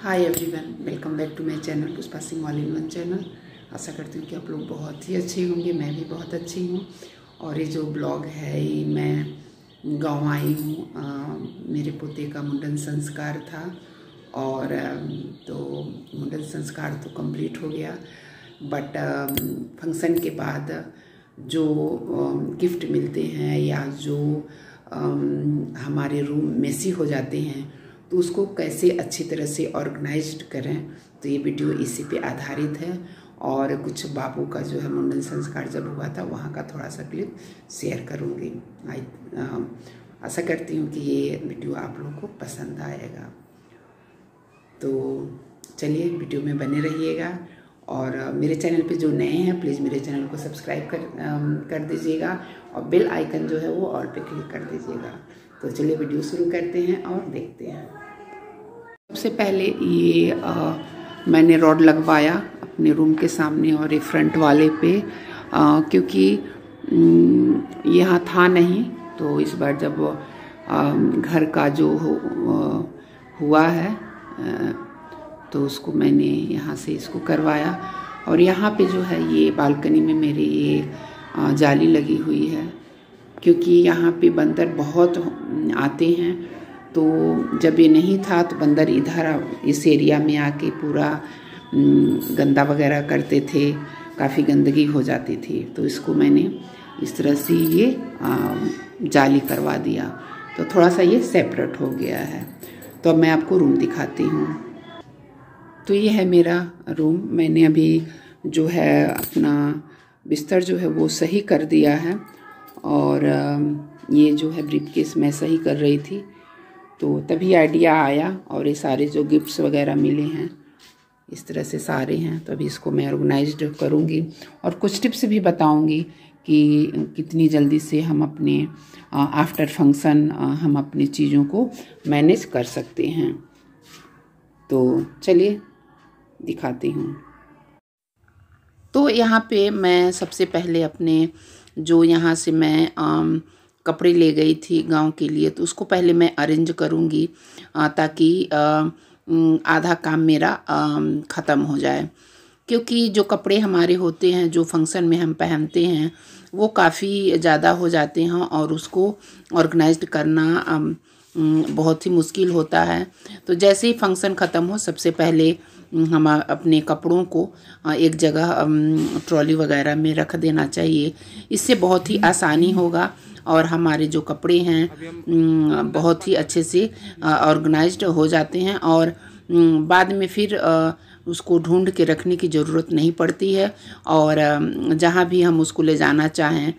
hi everyone welcome back to my channel Pushpa Singh all in one channel आशा करती हूँ कि आप लोग बहुत ही अच्छे होंगे मैं भी बहुत अच्छी हूँ और ये जो ब्लॉग है ये मैं गांव आई हूँ मेरे पोते का मुंडन संस्कार था और तो मुंडन संस्कार तो कंप्लीट हो गया बट फंक्शन के बाद जो गिफ्ट मिलते हैं या जो हमारे रूम मेसी हो जाते हैं तो उसको कैसे अच्छी तरह से ऑर्गेनाइज करें तो ये वीडियो इसी पे आधारित है और कुछ बापू का जो है मुंडन संस्कार जब हुआ था वहाँ का थोड़ा सा क्लिप शेयर करूँगी आई आशा करती हूँ कि ये वीडियो आप लोगों को पसंद आएगा तो चलिए वीडियो में बने रहिएगा और मेरे चैनल पे जो नए हैं प्लीज़ मेरे चैनल को सब्सक्राइब कर कर दीजिएगा और बेल आइकन जो है वो ऑल पे क्लिक कर दीजिएगा तो चलिए वीडियो शुरू करते हैं और देखते हैं सबसे पहले ये आ, मैंने रॉड लगवाया अपने रूम के सामने और ये फ्रंट वाले पे आ, क्योंकि यहाँ था नहीं तो इस बार जब आ, घर का जो हो, आ, हुआ है आ, तो उसको मैंने यहाँ से इसको करवाया और यहाँ पे जो है ये बालकनी में मेरी ये आ, जाली लगी हुई है क्योंकि यहाँ पे बंदर बहुत आते हैं तो जब ये नहीं था तो बंदर इधर इस एरिया में आके पूरा गंदा वगैरह करते थे काफ़ी गंदगी हो जाती थी तो इसको मैंने इस तरह से ये जाली करवा दिया तो थोड़ा सा ये सेपरेट हो गया है तो अब मैं आपको रूम दिखाती हूँ तो ये है मेरा रूम मैंने अभी जो है अपना बिस्तर जो है वो सही कर दिया है और ये जो है ब्रिपकेस मैं सही कर रही थी तो तभी आइडिया आया और ये सारे जो गिफ्ट्स वगैरह मिले हैं इस तरह से सारे हैं तो अभी इसको मैं ऑर्गेनाइज करूँगी और कुछ टिप्स भी बताऊँगी कि कितनी जल्दी से हम अपने आफ्टर फंक्शन हम अपनी चीज़ों को मैनेज कर सकते हैं तो चलिए दिखाती हूँ तो यहाँ पे मैं सबसे पहले अपने जो यहाँ से मैं कपड़े ले गई थी गांव के लिए तो उसको पहले मैं अरेंज करूँगी ताकि आधा काम मेरा ख़त्म हो जाए क्योंकि जो कपड़े हमारे होते हैं जो फंक्शन में हम पहनते हैं वो काफ़ी ज़्यादा हो जाते हैं और उसको ऑर्गेनाइज्ड करना बहुत ही मुश्किल होता है तो जैसे ही फंक्शन ख़त्म हो सबसे पहले हम अपने कपड़ों को एक जगह ट्रॉली वगैरह में रख देना चाहिए इससे बहुत ही आसानी होगा और हमारे जो कपड़े हैं बहुत ही अच्छे से ऑर्गेनाइज हो जाते हैं और बाद में फिर उसको ढूंढ के रखने की ज़रूरत नहीं पड़ती है और जहाँ भी हम उसको ले जाना चाहें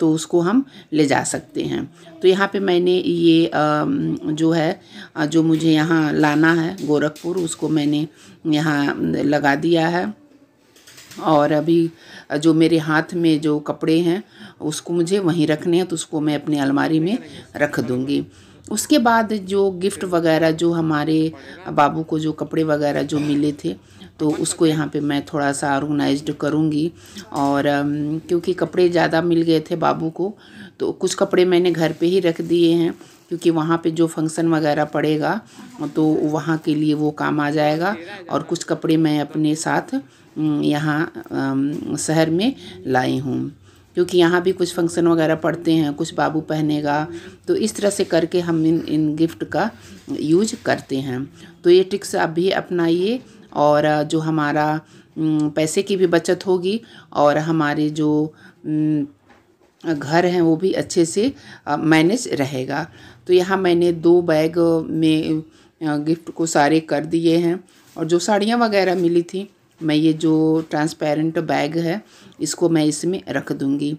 तो उसको हम ले जा सकते हैं तो यहाँ पे मैंने ये जो है जो मुझे यहाँ लाना है गोरखपुर उसको मैंने यहाँ लगा दिया है और अभी जो मेरे हाथ में जो कपड़े हैं उसको मुझे वहीं रखने हैं तो उसको मैं अपने अलमारी में रख दूँगी उसके बाद जो गिफ्ट वगैरह जो हमारे बाबू को जो कपड़े वगैरह जो मिले थे तो उसको यहाँ पे मैं थोड़ा सा ऑर्गनाइज करूँगी और क्योंकि कपड़े ज़्यादा मिल गए थे बाबू को तो कुछ कपड़े मैंने घर पे ही रख दिए हैं क्योंकि वहाँ पे जो फंक्शन वगैरह पड़ेगा तो वहाँ के लिए वो काम आ जाएगा और कुछ कपड़े मैं अपने साथ यहाँ शहर में लाई हूँ क्योंकि यहाँ भी कुछ फंक्शन वगैरह पड़ते हैं कुछ बाबू पहनेगा तो इस तरह से करके हम इन इन गिफ्ट का यूज करते हैं तो ये ट्रिक्स आप भी अपनाइए और जो हमारा पैसे की भी बचत होगी और हमारे जो घर हैं वो भी अच्छे से मैनेज रहेगा तो यहाँ मैंने दो बैग में गिफ्ट को सारे कर दिए हैं और जो साड़ियाँ वगैरह मिली थी मैं ये जो ट्रांसपेरेंट बैग है इसको मैं इसमें रख दूँगी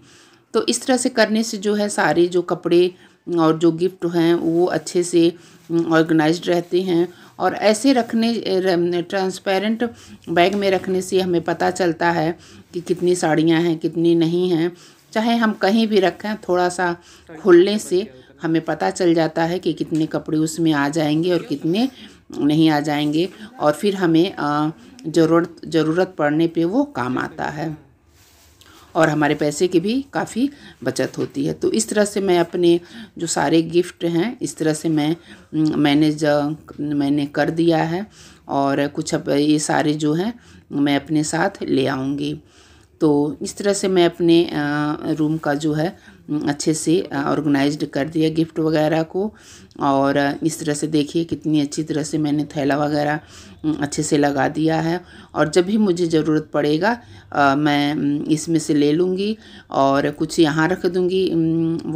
तो इस तरह से करने से जो है सारे जो कपड़े और जो गिफ्ट हैं वो अच्छे से ऑर्गेनाइज्ड रहते हैं और ऐसे रखने ट्रांसपेरेंट बैग में रखने से हमें पता चलता है कि कितनी साड़ियां हैं कितनी नहीं हैं चाहे हम कहीं भी रखें थोड़ा सा खोलने से हमें पता चल जाता है कि कितने कपड़े उसमें आ जाएंगे और कितने नहीं आ जाएंगे और फिर हमें आ, ज़रूरत ज़रूरत पड़ने पे वो काम आता है और हमारे पैसे की भी काफ़ी बचत होती है तो इस तरह से मैं अपने जो सारे गिफ्ट हैं इस तरह से मैं मैंने मैंने कर दिया है और कुछ अब ये सारे जो हैं मैं अपने साथ ले आऊँगी तो इस तरह से मैं अपने रूम का जो है अच्छे से ऑर्गेनाइज्ड कर दिया गिफ्ट वगैरह को और इस तरह से देखिए कितनी अच्छी तरह से मैंने थैला वगैरह अच्छे से लगा दिया है और जब भी मुझे ज़रूरत पड़ेगा आ, मैं इसमें से ले लूँगी और कुछ यहाँ रख दूँगी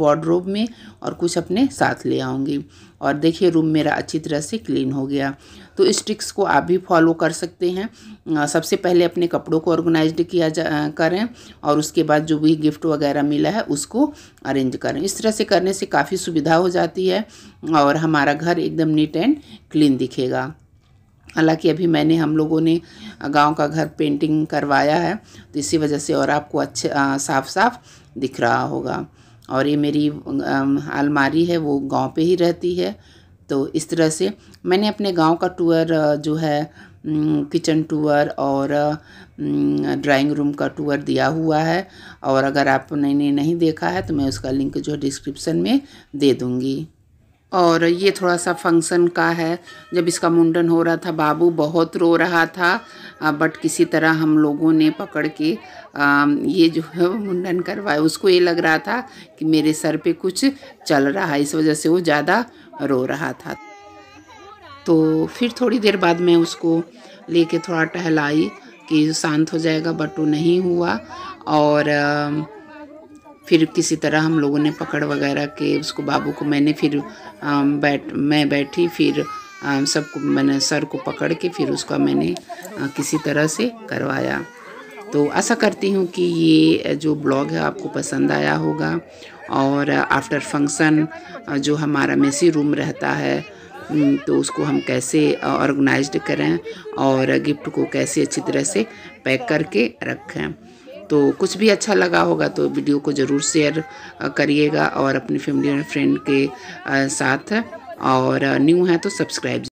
वार्ड्रोब में और कुछ अपने साथ ले आऊँगी और देखिए रूम मेरा अच्छी तरह से क्लीन हो गया तो इस ट्रिक्स को आप भी फॉलो कर सकते हैं सबसे पहले अपने कपड़ों को ऑर्गेनाइज्ड किया जा करें और उसके बाद जो भी गिफ्ट वगैरह मिला है उसको अरेंज करें इस तरह से करने से काफ़ी सुविधा हो जाती है और हमारा घर एकदम नीट एंड क्लीन दिखेगा हालांकि अभी मैंने हम लोगों ने गांव का घर पेंटिंग करवाया है तो इसी वजह से और आपको अच्छे साफ साफ दिख रहा होगा और ये मेरी अलमारी है वो गांव पे ही रहती है तो इस तरह से मैंने अपने गांव का टूर जो है किचन टूर और ड्राइंग रूम का टूर दिया हुआ है और अगर आपने नहीं देखा है तो मैं उसका लिंक जो डिस्क्रिप्शन में दे दूँगी और ये थोड़ा सा फंक्शन का है जब इसका मुंडन हो रहा था बाबू बहुत रो रहा था बट किसी तरह हम लोगों ने पकड़ के ये जो है मुंडन करवाया उसको ये लग रहा था कि मेरे सर पे कुछ चल रहा है इस वजह से वो ज़्यादा रो रहा था तो फिर थोड़ी देर बाद मैं उसको लेके थोड़ा टहलाई कि शांत हो जाएगा बट वो नहीं हुआ और फिर किसी तरह हम लोगों ने पकड़ वगैरह के उसको बाबू को मैंने फिर बैठ मैं बैठी फिर सबको मैंने सर को पकड़ के फिर उसका मैंने किसी तरह से करवाया तो आशा करती हूँ कि ये जो ब्लॉग है आपको पसंद आया होगा और आफ्टर फंक्शन जो हमारा मेसी रूम रहता है तो उसको हम कैसे ऑर्गेनाइज्ड करें और गिफ्ट को कैसे अच्छी तरह से पैक करके रखें तो कुछ भी अच्छा लगा होगा तो वीडियो को ज़रूर शेयर करिएगा और अपनी फैमिली और फ्रेंड के साथ और न्यू है तो सब्सक्राइब